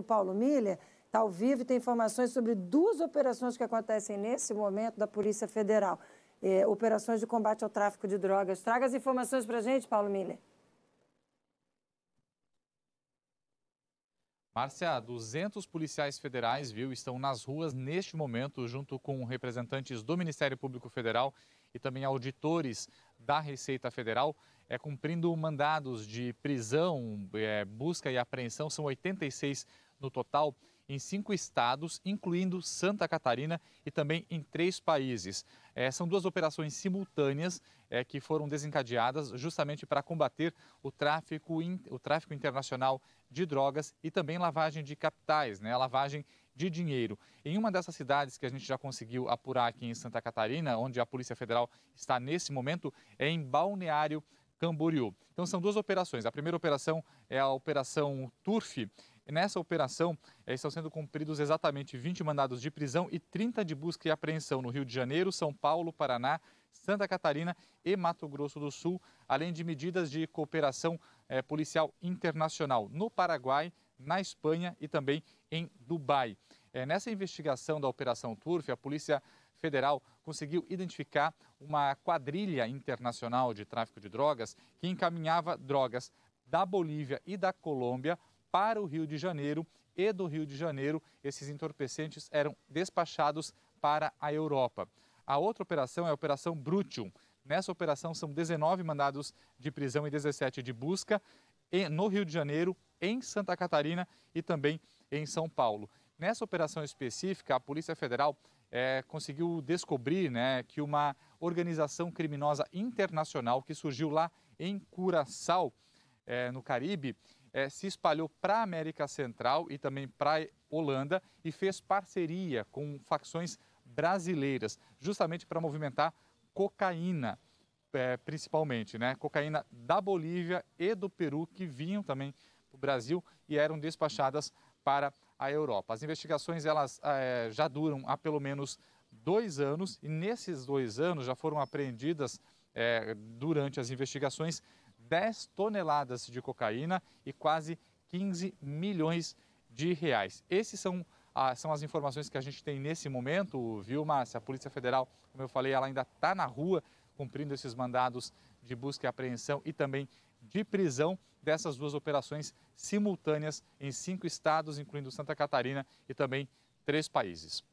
O Paulo Miller está ao vivo e tem informações sobre duas operações que acontecem nesse momento da Polícia Federal. É, operações de combate ao tráfico de drogas. Traga as informações para a gente, Paulo Miller. Márcia, 200 policiais federais, viu, estão nas ruas neste momento, junto com representantes do Ministério Público Federal e também auditores da Receita Federal é, cumprindo mandados de prisão, é, busca e apreensão, são 86 no total, em cinco estados, incluindo Santa Catarina e também em três países. É, são duas operações simultâneas é, que foram desencadeadas justamente para combater o tráfico, in, o tráfico internacional de drogas e também lavagem de capitais, né, lavagem de dinheiro. Em uma dessas cidades que a gente já conseguiu apurar aqui em Santa Catarina, onde a Polícia Federal está nesse momento, é em Balneário Camboriú. Então são duas operações. A primeira operação é a operação Turf. Nessa operação eh, estão sendo cumpridos exatamente 20 mandados de prisão e 30 de busca e apreensão no Rio de Janeiro, São Paulo, Paraná, Santa Catarina e Mato Grosso do Sul, além de medidas de cooperação eh, policial internacional no Paraguai, na Espanha e também em Dubai. É, nessa investigação da Operação Turf, a polícia Federal conseguiu identificar uma quadrilha internacional de tráfico de drogas que encaminhava drogas da Bolívia e da Colômbia para o Rio de Janeiro e do Rio de Janeiro esses entorpecentes eram despachados para a Europa. A outra operação é a Operação Brutium. Nessa operação são 19 mandados de prisão e 17 de busca no Rio de Janeiro, em Santa Catarina e também em São Paulo. Nessa operação específica, a Polícia Federal é, conseguiu descobrir né, que uma organização criminosa internacional que surgiu lá em Curaçao, é, no Caribe, é, se espalhou para a América Central e também para a Holanda e fez parceria com facções brasileiras, justamente para movimentar cocaína, principalmente, né? Cocaína da Bolívia e do Peru que vinham também Brasil e eram despachadas para a Europa. As investigações elas é, já duram há pelo menos dois anos e nesses dois anos já foram apreendidas é, durante as investigações 10 toneladas de cocaína e quase 15 milhões de reais. Esses são ah, são as informações que a gente tem nesse momento, viu, Márcia? A Polícia Federal, como eu falei, ela ainda está na rua cumprindo esses mandados de busca e apreensão e também de prisão dessas duas operações simultâneas em cinco estados, incluindo Santa Catarina e também três países.